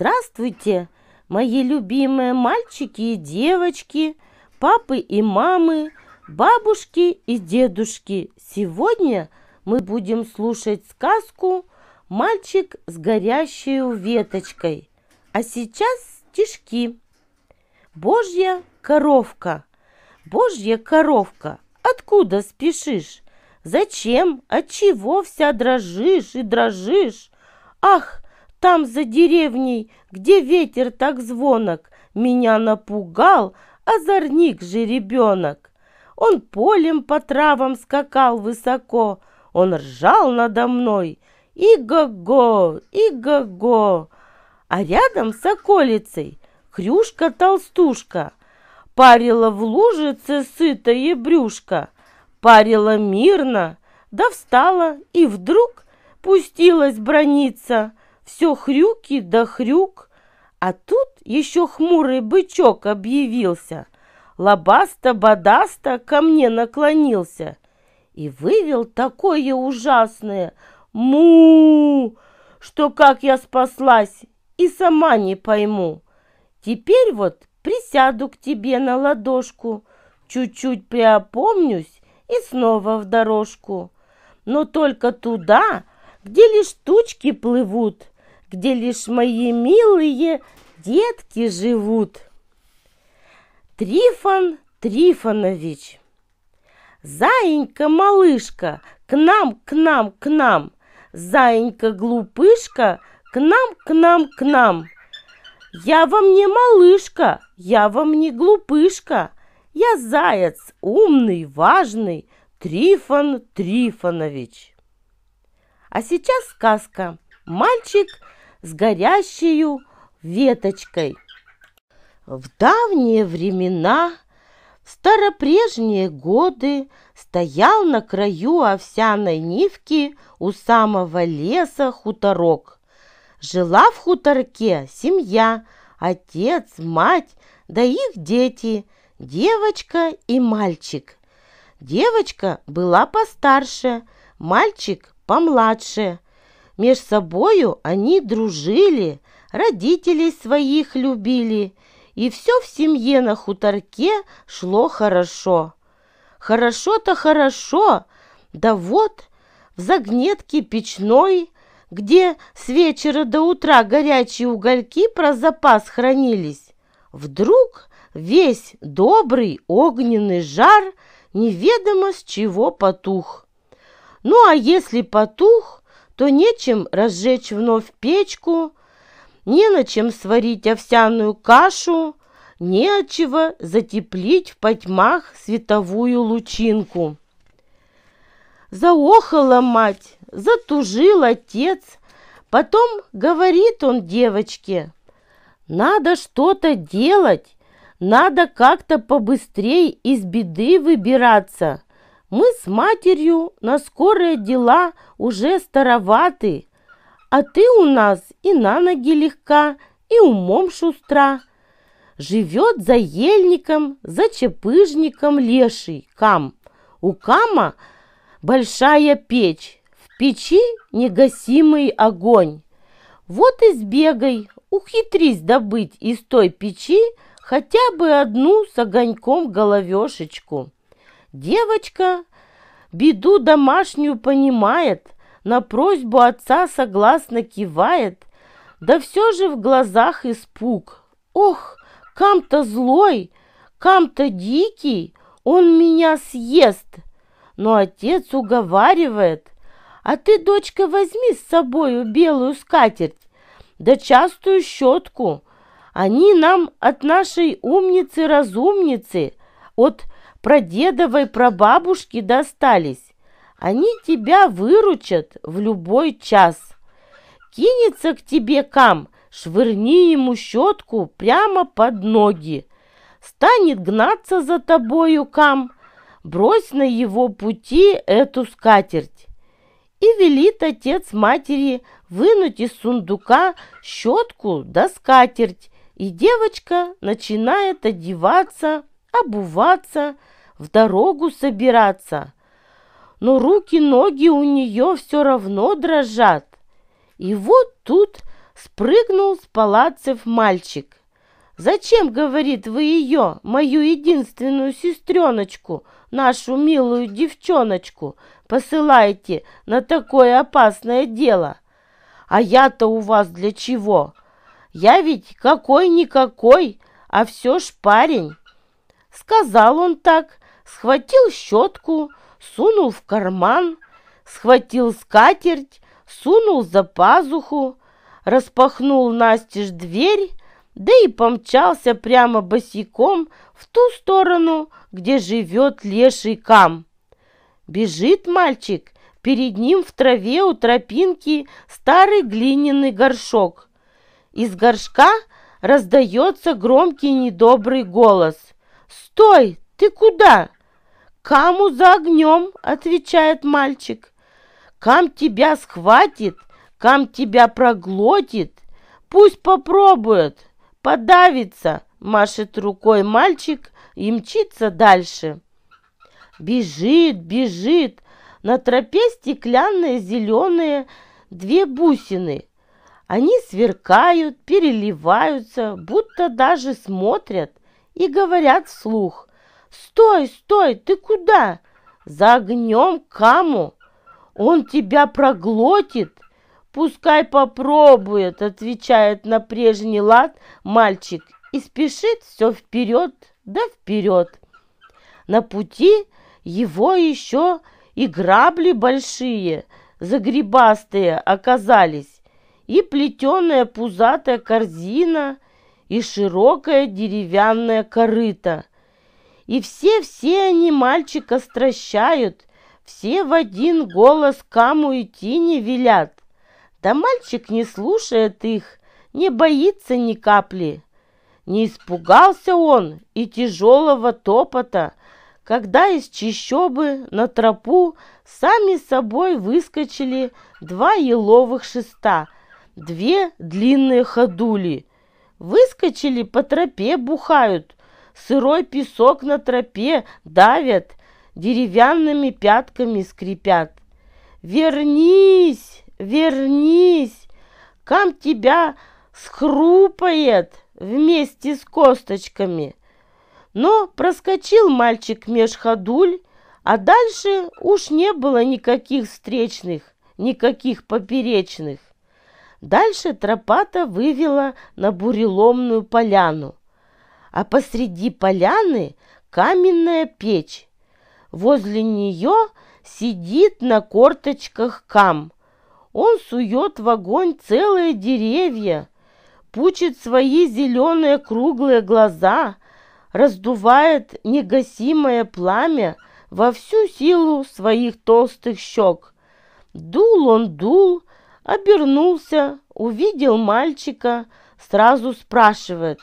Здравствуйте, мои любимые мальчики и девочки, папы и мамы, бабушки и дедушки. Сегодня мы будем слушать сказку «Мальчик с горящей веточкой». А сейчас стишки. Божья коровка. Божья коровка, откуда спешишь? Зачем, от чего вся дрожишь и дрожишь? Ах, там, за деревней, где ветер так звонок, Меня напугал озорник ребенок, Он полем по травам скакал высоко, Он ржал надо мной. Иго-го, иго-го. А рядом с околицей хрюшка-толстушка Парила в лужице сытое брюшко, Парила мирно, да встала и вдруг пустилась брониться все хрюки да хрюк, а тут еще хмурый бычок объявился, лобасто-бодаста ко мне наклонился и вывел такое ужасное му что как я спаслась, и сама не пойму. Теперь вот присяду к тебе на ладошку, чуть-чуть приопомнюсь и снова в дорожку. Но только туда, где лишь тучки плывут, где лишь мои милые детки живут. Трифон Трифонович, Заинька-малышка, к нам, к нам, к нам, Заинька-глупышка, к нам, к нам, к нам. Я вам не малышка, я вам не глупышка, Я заяц, умный, важный, Трифон Трифонович. А сейчас сказка «Мальчик – с горящей веточкой. В давние времена, в старопрежние годы, стоял на краю овсяной нивки у самого леса хуторок. Жила в хуторке семья, отец, мать, да их дети, девочка и мальчик. Девочка была постарше, мальчик помладше. Меж собою они дружили, родителей своих любили, и все в семье на хуторке шло хорошо. Хорошо-то хорошо, да вот в загнетке печной, где с вечера до утра горячие угольки про запас хранились, вдруг весь добрый огненный жар неведомо с чего потух. Ну а если потух, то нечем разжечь вновь печку, не на чем сварить овсяную кашу, не отчего затеплить в потьмах световую лучинку. Заохала мать, затужил отец, потом говорит он девочке, «Надо что-то делать, надо как-то побыстрее из беды выбираться». Мы с матерью на скорые дела уже староваты, а ты у нас и на ноги легка, и умом шустра. Живет за ельником, за чепыжником леший Кам. У Кама большая печь, в печи негасимый огонь. Вот и сбегай, ухитрись добыть из той печи хотя бы одну с огоньком головешечку. Девочка беду домашнюю понимает, на просьбу отца согласно кивает, да все же в глазах испуг. Ох, кам-то злой, кам-то дикий, он меня съест. Но отец уговаривает, а ты, дочка, возьми с собою белую скатерть, да частую щетку. Они нам от нашей умницы-разумницы, от прадедовой прабабушки достались. Они тебя выручат в любой час. Кинется к тебе кам, швырни ему щетку прямо под ноги. Станет гнаться за тобою кам, брось на его пути эту скатерть. И велит отец матери вынуть из сундука щетку да скатерть, и девочка начинает одеваться обуваться, в дорогу собираться. Но руки-ноги у нее все равно дрожат. И вот тут спрыгнул с палацев мальчик. «Зачем, — говорит, — вы ее, мою единственную сестреночку, нашу милую девчоночку, посылаете на такое опасное дело? А я-то у вас для чего? Я ведь какой-никакой, а все ж парень». Сказал он так, схватил щетку, сунул в карман, схватил скатерть, сунул за пазуху, распахнул настежь дверь, да и помчался прямо босиком в ту сторону, где живет леший кам. Бежит мальчик, перед ним в траве у тропинки старый глиняный горшок. Из горшка раздается громкий недобрый голос — «Стой! Ты куда?» «Каму за огнем!» — отвечает мальчик. «Кам тебя схватит, кам тебя проглотит. Пусть попробует, подавится!» — машет рукой мальчик и мчится дальше. Бежит, бежит. На тропе стеклянные зеленые две бусины. Они сверкают, переливаются, будто даже смотрят и говорят вслух. «Стой, стой, ты куда? За огнем каму! Он тебя проглотит!» «Пускай попробует», — отвечает на прежний лад мальчик и спешит все вперед да вперед. На пути его еще и грабли большие, загребастые оказались, и плетеная пузатая корзина — и широкое деревянное корыто. И все-все они мальчика стращают, все в один голос каму идти не велят. Да мальчик не слушает их, не боится ни капли. Не испугался он и тяжелого топота, когда из чищобы на тропу сами собой выскочили два еловых шеста, две длинные ходули, Выскочили по тропе, бухают. Сырой песок на тропе давят, деревянными пятками скрипят. Вернись, вернись, кам тебя схрупает вместе с косточками. Но проскочил мальчик меж ходуль, а дальше уж не было никаких встречных, никаких поперечных. Дальше тропата вывела на буреломную поляну, а посреди поляны каменная печь. Возле нее сидит на корточках кам. Он сует в огонь целые деревья, пучит свои зеленые круглые глаза, раздувает негасимое пламя во всю силу своих толстых щек. Дул он дул, Обернулся, увидел мальчика, сразу спрашивает,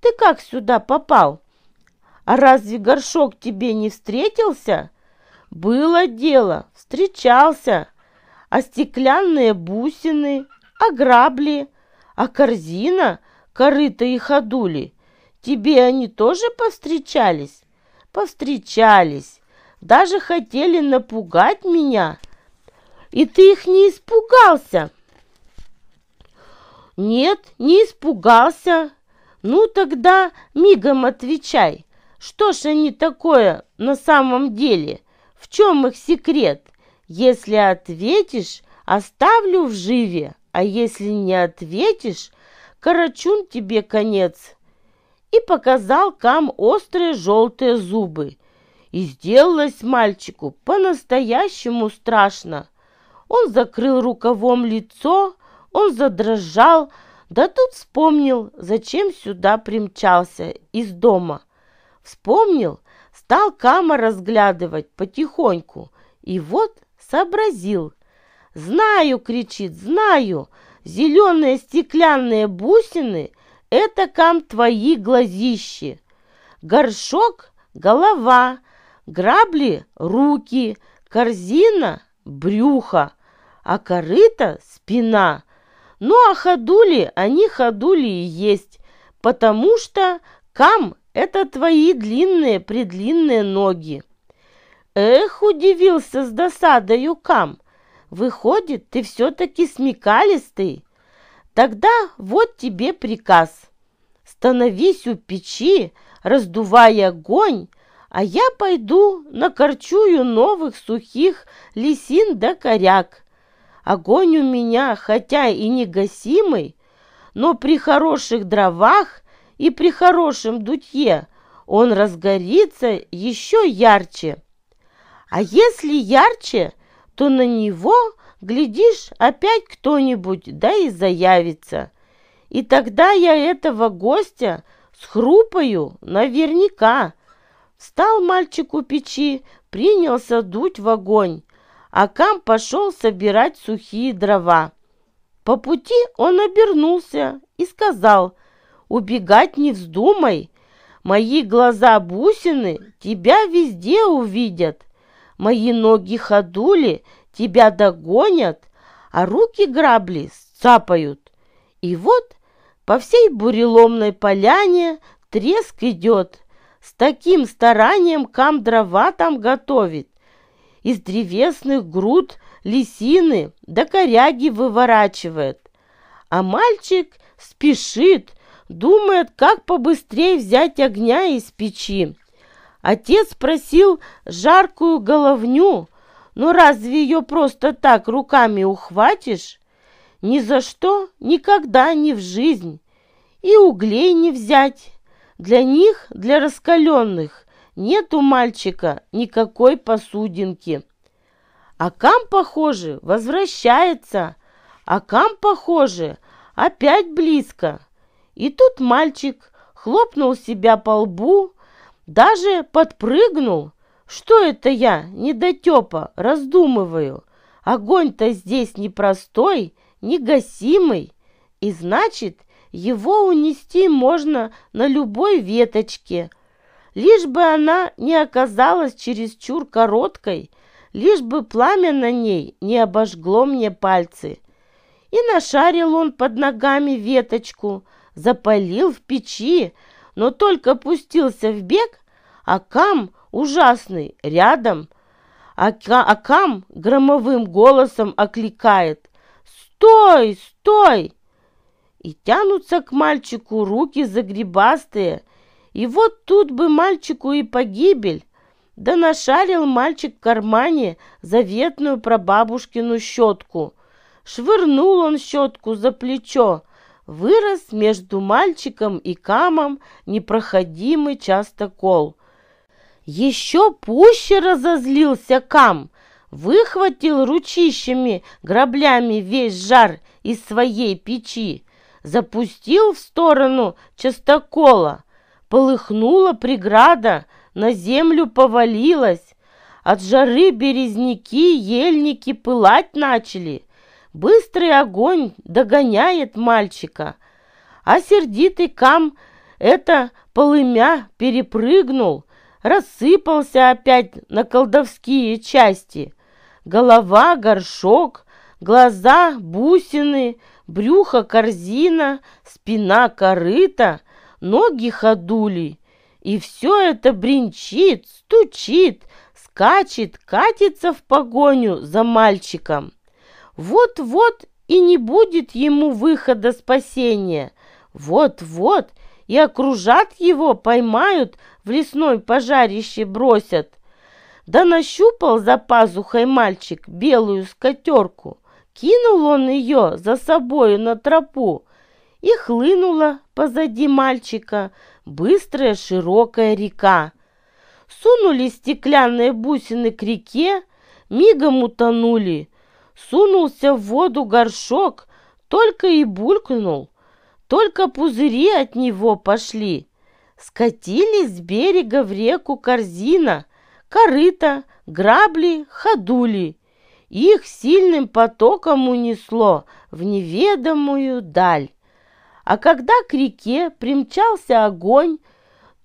«Ты как сюда попал? А разве горшок тебе не встретился?» «Было дело, встречался, а стеклянные бусины, а грабли, а корзина, корыто и ходули, тебе они тоже повстречались?» «Повстречались, даже хотели напугать меня» и ты их не испугался?» «Нет, не испугался. Ну тогда мигом отвечай. Что ж они такое на самом деле? В чем их секрет? Если ответишь, оставлю в живе, а если не ответишь, карачун тебе конец» и показал Кам острые желтые зубы. И сделалось мальчику по-настоящему страшно. Он закрыл рукавом лицо, он задрожал, да тут вспомнил, зачем сюда примчался из дома. Вспомнил, стал Кама разглядывать потихоньку и вот сообразил. «Знаю!» — кричит, «знаю!» Зеленые стеклянные бусины — это, Кам, твои глазищи. Горшок — голова, грабли — руки, корзина — брюхо а корыто — спина. Ну а ходули, они ходули и есть, потому что кам — это твои длинные-предлинные ноги. Эх, удивился с досадою кам. Выходит, ты все-таки смекалистый. Тогда вот тебе приказ. Становись у печи, раздувай огонь, а я пойду накорчую новых сухих лисин да коряк. Огонь у меня, хотя и негасимый, но при хороших дровах и при хорошем дутье он разгорится еще ярче. А если ярче, то на него, глядишь, опять кто-нибудь, да и заявится. И тогда я этого гостя схрупаю наверняка. Встал мальчик у печи, принялся дуть в огонь. Акам пошел собирать сухие дрова. По пути он обернулся и сказал, «Убегать не вздумай, мои глаза-бусины тебя везде увидят, мои ноги-ходули тебя догонят, а руки-грабли сцапают». И вот по всей буреломной поляне треск идет, с таким старанием кам дрова там готовит из древесных груд лисины до коряги выворачивает. А мальчик спешит, думает, как побыстрее взять огня из печи. Отец просил жаркую головню, но разве ее просто так руками ухватишь? Ни за что, никогда, не в жизнь. И углей не взять. Для них, для раскаленных, нет у мальчика никакой посудинки. А кам, похоже, возвращается. А кам, похоже, опять близко. И тут мальчик хлопнул себя по лбу, даже подпрыгнул. Что это я, недотепа, раздумываю? Огонь-то здесь непростой, негасимый, и значит, его унести можно на любой веточке – Лишь бы она не оказалась чересчур короткой, лишь бы пламя на ней не обожгло мне пальцы. И нашарил он под ногами веточку, запалил в печи, но только пустился в бег, а кам ужасный рядом, а, а кам громовым голосом окликает «Стой, стой!» И тянутся к мальчику руки загребастые – и вот тут бы мальчику и погибель. Да нашарил мальчик в кармане заветную прабабушкину щетку. Швырнул он щетку за плечо. Вырос между мальчиком и камом непроходимый частокол. Еще пуще разозлился кам, выхватил ручищами, граблями весь жар из своей печи, запустил в сторону частокола. Полыхнула преграда, на землю повалилась. От жары березняки, ельники пылать начали. Быстрый огонь догоняет мальчика, а сердитый кам это полымя перепрыгнул, рассыпался опять на колдовские части. Голова, горшок, глаза, бусины, брюхо, корзина, спина, корыта, ноги ходули. И все это бренчит, стучит, скачет, катится в погоню за мальчиком. Вот-вот и не будет ему выхода спасения. Вот-вот и окружат его, поймают, в лесной пожарище бросят. Да нащупал за пазухой мальчик белую скатерку. Кинул он ее за собою на тропу и хлынула позади мальчика быстрая широкая река. Сунули стеклянные бусины к реке, мигом утонули. Сунулся в воду горшок, только и булькнул, только пузыри от него пошли. Скатились с берега в реку корзина, корыта, грабли, ходули. Их сильным потоком унесло в неведомую даль. А когда к реке примчался огонь,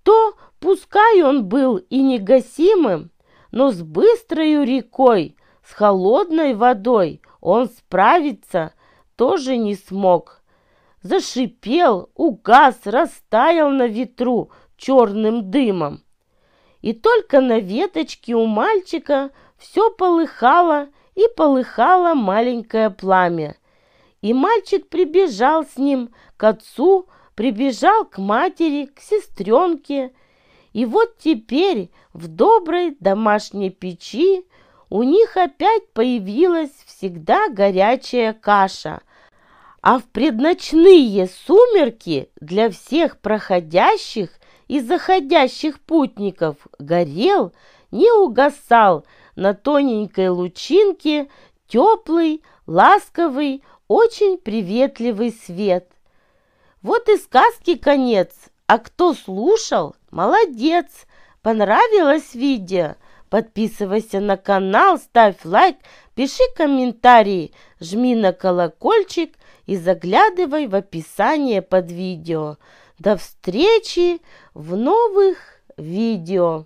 то, пускай он был и негасимым, но с быстрой рекой, с холодной водой он справиться тоже не смог. Зашипел, угас, растаял на ветру черным дымом. И только на веточке у мальчика все полыхало и полыхало маленькое пламя. И мальчик прибежал с ним к отцу, прибежал к матери, к сестренке. И вот теперь в доброй домашней печи у них опять появилась всегда горячая каша, а в предночные сумерки для всех проходящих и заходящих путников горел, не угасал на тоненькой лучинке теплый, ласковый, очень приветливый свет. Вот и сказки конец, а кто слушал, молодец. Понравилось видео? Подписывайся на канал, ставь лайк, пиши комментарии, жми на колокольчик и заглядывай в описание под видео. До встречи в новых видео!